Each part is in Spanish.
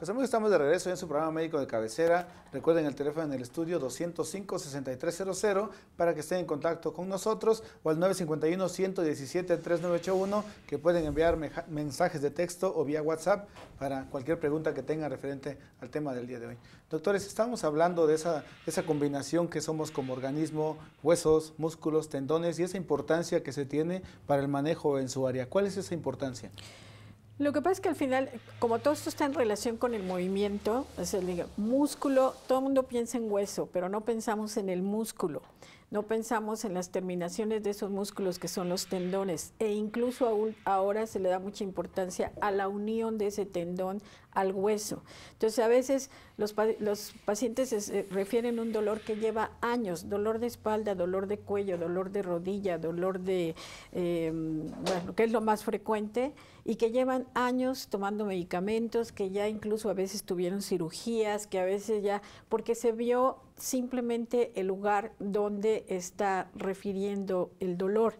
Pues amigos, estamos de regreso en su programa médico de cabecera. Recuerden el teléfono en el estudio 205-6300 para que estén en contacto con nosotros o al 951-117-3981 que pueden enviar mensajes de texto o vía WhatsApp para cualquier pregunta que tengan referente al tema del día de hoy. Doctores, estamos hablando de esa, esa combinación que somos como organismo, huesos, músculos, tendones y esa importancia que se tiene para el manejo en su área. ¿Cuál es esa importancia? Lo que pasa es que al final, como todo esto está en relación con el movimiento, es decir, el músculo, todo el mundo piensa en hueso, pero no pensamos en el músculo. No pensamos en las terminaciones de esos músculos que son los tendones e incluso ahora se le da mucha importancia a la unión de ese tendón al hueso. Entonces a veces los, los pacientes se refieren un dolor que lleva años, dolor de espalda, dolor de cuello, dolor de rodilla, dolor de, em, bueno, que es lo más frecuente, y que llevan años tomando medicamentos, que ya incluso a veces tuvieron cirugías, que a veces ya, porque se vio simplemente el lugar donde está refiriendo el dolor.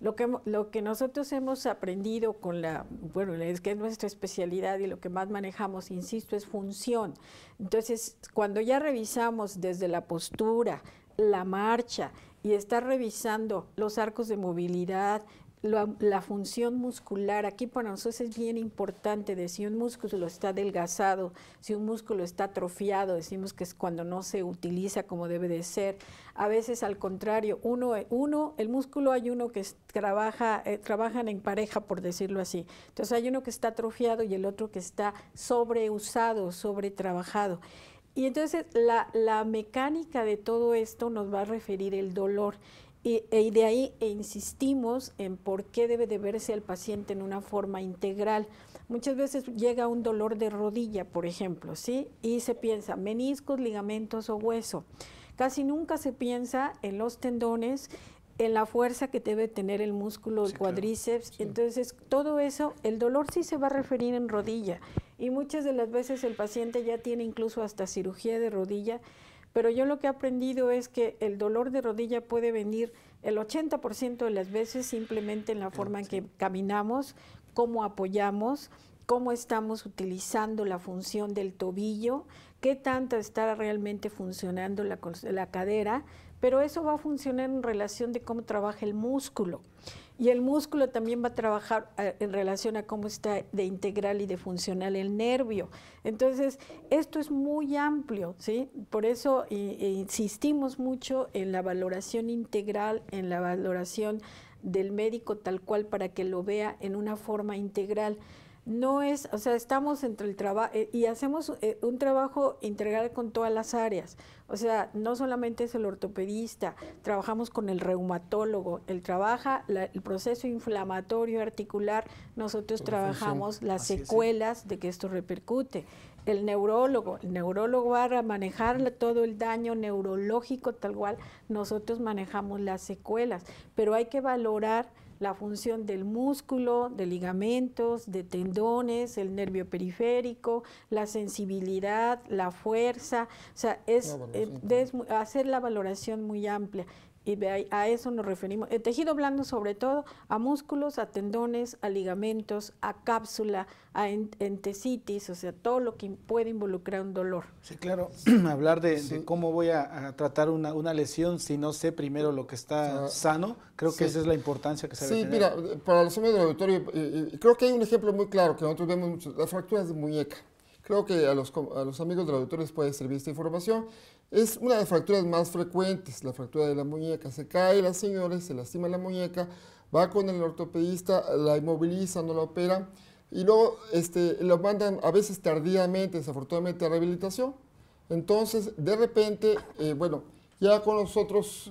Lo que, lo que nosotros hemos aprendido con la, bueno, es que es nuestra especialidad y lo que más manejamos, insisto, es función. Entonces, cuando ya revisamos desde la postura, la marcha, y está revisando los arcos de movilidad, la, función muscular, aquí para nosotros es bien importante de si un músculo está adelgazado, si un músculo está atrofiado, decimos que es cuando no se utiliza como debe de ser. A veces al contrario, uno, uno el músculo hay uno que trabaja, eh, trabajan en pareja, por decirlo así. Entonces hay uno que está atrofiado y el otro que está sobreusado, sobretrabajado. Y entonces la, la mecánica de todo esto nos va a referir el dolor. E, y, de ahí e insistimos en por qué debe de verse al paciente en una forma integral. Muchas veces llega un dolor de rodilla, por ejemplo, ¿sí? Y se piensa meniscos, ligamentos o hueso. Casi nunca se piensa en los tendones, en la fuerza que debe tener el músculo el Entonces, todo eso, el dolor sí se va a referir en rodilla. Y muchas de las veces el paciente ya tiene incluso hasta cirugía de rodilla pero yo lo que he aprendido es que el dolor de rodilla puede venir el 80% de las veces simplemente en la ah, forma en que caminamos, cómo apoyamos, cómo estamos utilizando la función del tobillo, qué tanto está realmente funcionando la, la cadera, pero eso va a funcionar en relación de cómo trabaja el músculo. Y el músculo también va a trabajar eh, en relación a cómo está de integral y de funcional el nervio. Entonces, esto es muy amplio, ¿sí? Por eso e insistimos mucho en la valoración integral, en la valoración del médico tal cual para que lo vea en una forma integral no es, o sea, estamos entre el trabajo eh, y hacemos eh, un trabajo integral con todas las áreas. O sea, no solamente es el ortopedista, trabajamos con el reumatólogo, él trabaja el proceso inflamatorio articular, nosotros trabajamos las secuelas de que esto repercute. El neurólogo, el neurólogo va a manejar todo el daño neurológico tal cual, nosotros manejamos las secuelas, pero hay que valorar la función del músculo, de ligamentos, de tendones, el nervio periférico, la sensibilidad, la fuerza, o sea, es, eh, hacer la valoración muy amplia y a eso nos referimos. El tejido blando sobre todo a músculos, a tendones, a ligamentos, a cápsula, a entesitis, o sea, todo lo que puede involucrar un dolor. Sí, claro, hablar de, cómo voy a, tratar una, una, lesión si no sé primero lo que está sano, creo que esa es la importancia que se debe Sí, mira, para los amigos del auditorio, creo que hay un ejemplo muy claro que nosotros vemos mucho, las fracturas de muñeca. Creo que a los, a los amigos del auditorio les puede servir esta información. Es una de las fracturas más frecuentes, la fractura de la muñeca. Se cae la señora, se lastima la muñeca, va con el ortopedista, la inmoviliza, no la opera y luego este, lo mandan a veces tardíamente, desafortunadamente, a rehabilitación. Entonces, de repente, eh, bueno, ya con nosotros,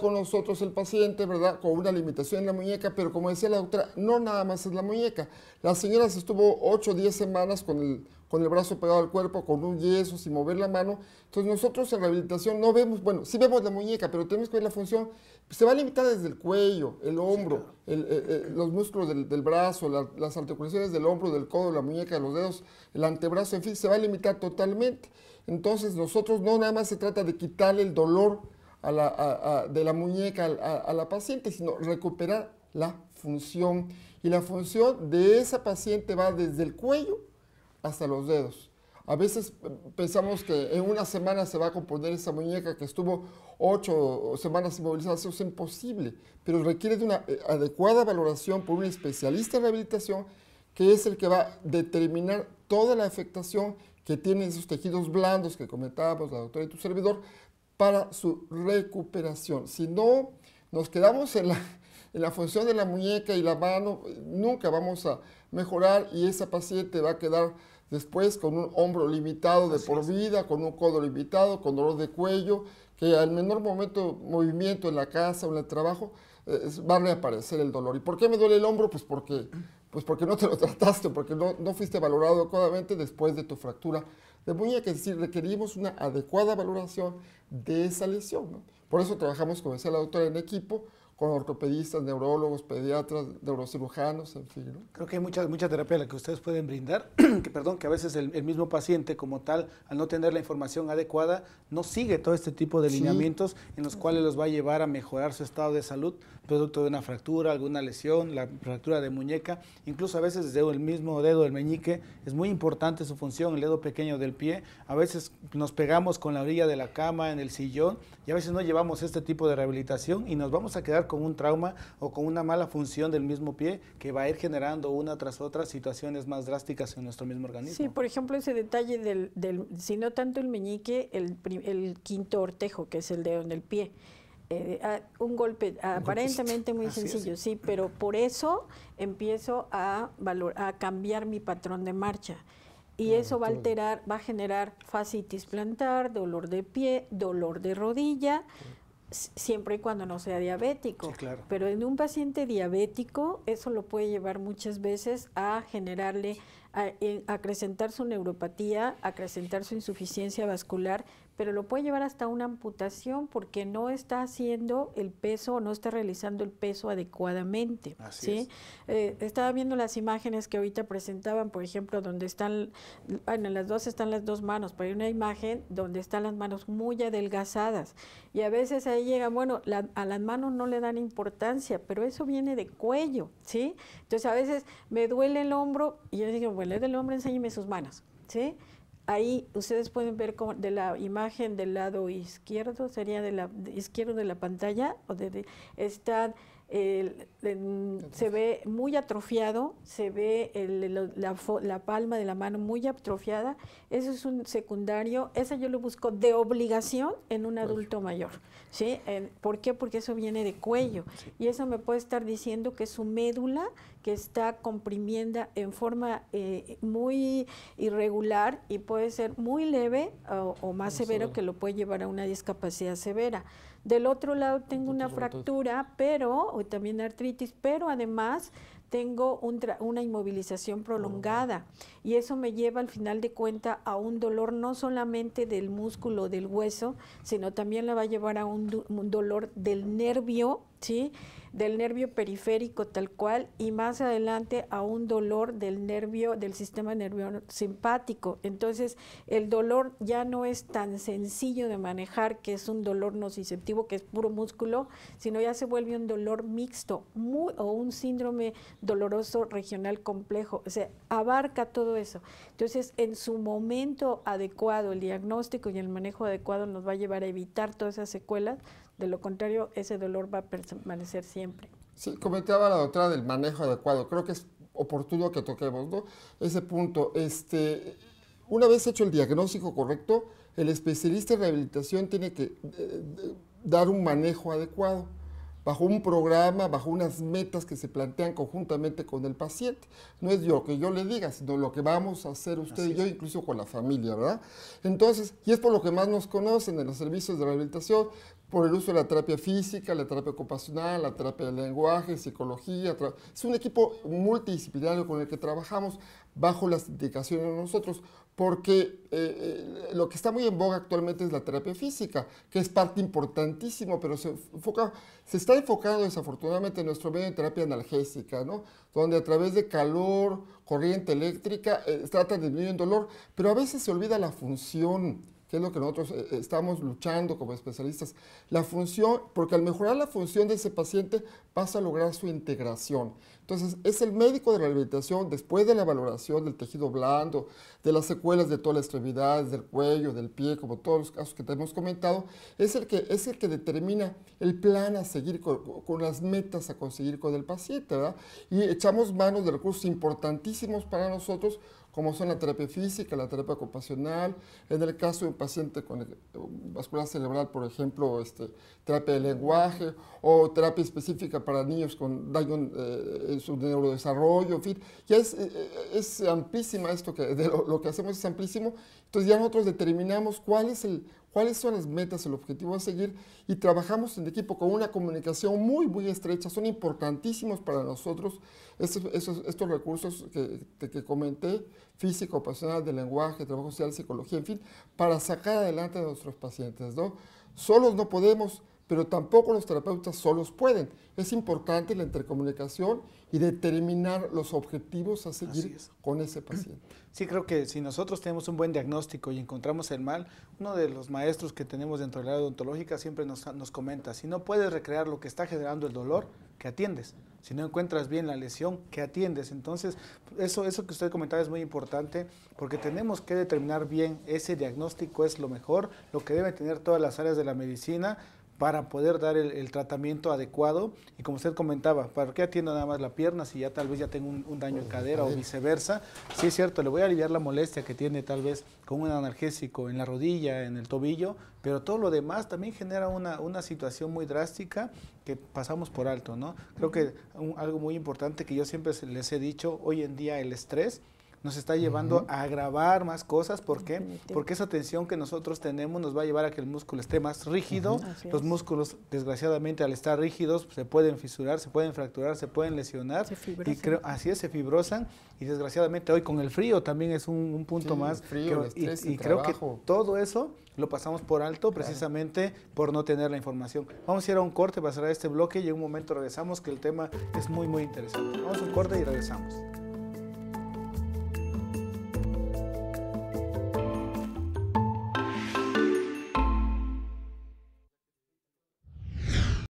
con nosotros el paciente, ¿verdad? Con una limitación en la muñeca, pero como decía la doctora, no nada más es la muñeca. La señora se estuvo 8 o 10 semanas con el con el brazo pegado al cuerpo, con un yeso, sin mover la mano. Entonces nosotros en rehabilitación no vemos, bueno, sí vemos la muñeca, pero tenemos que ver la función. Se va a limitar desde el cuello, el hombro, eh, eh, los músculos del, brazo, las articulaciones del hombro, del codo, la muñeca, los dedos, el antebrazo, en fin, se va a limitar totalmente. Entonces nosotros no nada más se trata de quitarle el dolor de la muñeca a la paciente, sino recuperar la función. Y la función de esa paciente va desde el cuello hasta los dedos. A veces pensamos que en una semana se va a componer esa muñeca que estuvo ocho semanas inmovilizada. Eso es imposible, pero requiere de una eh, adecuada valoración por un especialista en rehabilitación que es el que va a determinar toda la afectación que tienen esos tejidos blandos que comentábamos la doctora y tu servidor para su recuperación. Si no, nos quedamos en la, en la función de la muñeca y la mano, nunca vamos a mejorar y esa paciente va a quedar después con un hombro limitado de por vida, con un codo limitado, con dolor de cuello, que al menor momento movimiento en la casa o en el trabajo eh, va a reaparecer el dolor. ¿Y por qué me duele el hombro? Pues porque, pues no te lo trataste, porque no, fuiste valorado adecuadamente después de tu fractura de muñeca. Es decir, requerimos una adecuada valoración de esa lesión. Por eso trabajamos, con decía la doctora, en equipo con ortopedistas, neurólogos, pediatras, neurocirujanos, en fin. Creo que hay mucha, mucha terapia la que ustedes pueden brindar, que perdón, que a veces el, mismo paciente como tal, al no tener la información adecuada, no sigue todo este tipo de lineamientos en los cuales los va a llevar a mejorar su estado de salud, producto de una fractura, alguna lesión, la fractura de muñeca, incluso a veces desde el mismo dedo, del meñique, es muy importante su función, el dedo pequeño del pie, a veces nos pegamos con la orilla de la cama, en el sillón, y a veces no llevamos este tipo de rehabilitación y nos vamos a quedar con un trauma o con una mala función del mismo pie que va a ir generando una tras otra situaciones más drásticas en nuestro mismo organismo. Sí, por ejemplo, ese detalle del, del si no tanto el meñique, el, quinto ortejo, que es el dedo en el pie. Eh, ah, un golpe aparentemente muy sencillo, sí, pero por eso empiezo a, valor, a cambiar mi patrón de marcha. Y eso va a alterar, va a generar fascitis plantar, dolor de pie, dolor de rodilla, siempre y cuando no sea diabético. Pero en un paciente diabético eso lo puede llevar muchas veces a generarle, a, eh, acrecentar su neuropatía, acrecentar su insuficiencia vascular pero lo puede llevar hasta una amputación porque no está haciendo el peso o no está realizando el peso adecuadamente. Así eh, estaba viendo las imágenes que ahorita presentaban, por ejemplo, donde están, bueno, las dos están las dos manos, pero hay una imagen donde están las manos muy adelgazadas y a veces ahí llegan, bueno, a las manos no le dan importancia, pero eso viene de cuello, ¿sí? Entonces a veces me duele el hombro y yo digo, bueno, es del hombro, enséñeme sus manos, ¿sí? Ahí ustedes pueden ver de la imagen del lado izquierdo, sería de la izquierda izquierdo de la pantalla, o de, el, Mm, se ve muy atrofiado, se ve la, palma de la mano muy atrofiada. Eso es un secundario, esa yo lo busco de obligación en un adulto mayor. ¿sí? ¿Por qué? Porque eso viene de cuello. Mm, y eso me puede estar diciendo que su médula, que está comprimiendo en forma eh, muy irregular y puede ser muy leve o, más severo, que lo puede llevar a una discapacidad severa. Del otro lado tengo una fractura, pero, también artritis, pero además tengo una inmovilización prolongada oh. y eso me lleva al final de cuenta a un dolor no solamente del músculo, del hueso, sino también le va a llevar a un, un dolor del nervio, ¿sí? del nervio periférico tal cual y más adelante a un dolor del nervio del sistema nervioso simpático. Entonces, el dolor ya no es tan sencillo de manejar que es un dolor nociceptivo que es puro músculo, sino ya se vuelve un dolor mixto o un síndrome doloroso regional complejo, o sea, abarca todo eso. Entonces, en su momento adecuado, el diagnóstico y el manejo adecuado nos va a llevar a evitar todas esas secuelas de lo contrario, ese dolor va a permanecer siempre. Sí, comentaba la doctora del manejo adecuado. Creo que es oportuno que toquemos ese punto. Este, una vez hecho el diagnóstico correcto, el especialista en rehabilitación tiene que eh, eh, dar un manejo adecuado bajo un programa, bajo unas metas que se plantean conjuntamente con el paciente. No es yo que yo le diga, sino lo que vamos a hacer usted y yo, incluso con la familia, ¿verdad? Entonces, y es por lo que más nos conocen en los servicios de rehabilitación, por el uso de la terapia física, la terapia ocupacional, la terapia del lenguaje, psicología. Es un equipo multidisciplinario con el que trabajamos bajo las indicaciones de nosotros porque eh, eh, lo que está muy en boga actualmente es la terapia física, que es parte importantísima, pero se, enfoca, se está enfocando desafortunadamente en nuestro medio de terapia analgésica, ¿no? donde a través de calor, corriente eléctrica, eh, trata de disminuir el dolor, pero a veces se olvida la función que es lo que nosotros eh, eh, estamos luchando como especialistas. La función, porque al mejorar la función de ese paciente pasa a lograr su integración. Entonces, es el médico de rehabilitación, después de la valoración del tejido blando, de las secuelas de todas las extremidades, del cuello, del pie, como todos los casos que te hemos comentado, es el que, es el que determina el plan a seguir con, con las metas a conseguir con el paciente, ¿verdad? Y echamos manos de recursos importantísimos para nosotros como son la terapia física, la terapia ocupacional, en el caso de un paciente con vascular cerebral, por ejemplo, este, terapia de lenguaje o terapia específica para niños con daño eh, en su neurodesarrollo, en fin, ya es, eh, eh, es amplísima esto que lo, que hacemos es amplísimo, entonces ya nosotros determinamos cuál es el cuáles son las metas, el objetivo a seguir y trabajamos en equipo con una comunicación muy, muy estrecha. Son importantísimos para nosotros estos, recursos que, comenté, físico, personal, de lenguaje, trabajo social, psicología, en fin, para sacar adelante a nuestros pacientes. ¿no? Solos no podemos pero tampoco los terapeutas solos pueden. Es importante la intercomunicación y determinar los objetivos a seguir con ese paciente. Sí, creo que si nosotros tenemos un buen diagnóstico y encontramos el mal, uno de los maestros que tenemos dentro de área odontológica siempre nos, comenta, si no puedes recrear lo que está generando el dolor, que atiendes. Si no encuentras bien la lesión, que atiendes. Entonces, eso, eso que usted comentaba es muy importante porque tenemos que determinar bien ese diagnóstico, es lo mejor, lo que deben tener todas las áreas de la medicina para poder dar el, tratamiento adecuado y como usted comentaba, ¿para qué atiendo nada más la pierna si ya tal vez ya tengo un, daño en cadera o viceversa? Sí es cierto, le voy a aliviar la molestia que tiene tal vez con un analgésico en la rodilla, en el tobillo, pero todo lo demás también genera una, situación muy drástica que pasamos por alto, ¿no? Creo que algo muy importante que yo siempre les he dicho, hoy en día el estrés, nos está llevando a agravar más cosas. ¿Por qué? Porque esa tensión que nosotros tenemos nos va a llevar a que el músculo esté más rígido. Los músculos, desgraciadamente, al estar rígidos, se pueden fisurar, se pueden fracturar, se pueden lesionar. y creo, así es, se fibrosan. Y desgraciadamente hoy con el frío también es un, punto más. Frío, el estrés, y, y creo que todo eso lo pasamos por alto precisamente por no tener la información. Vamos a ir a un corte pasar a este bloque y en un momento regresamos que el tema es muy muy interesante. Vamos a un corte y regresamos.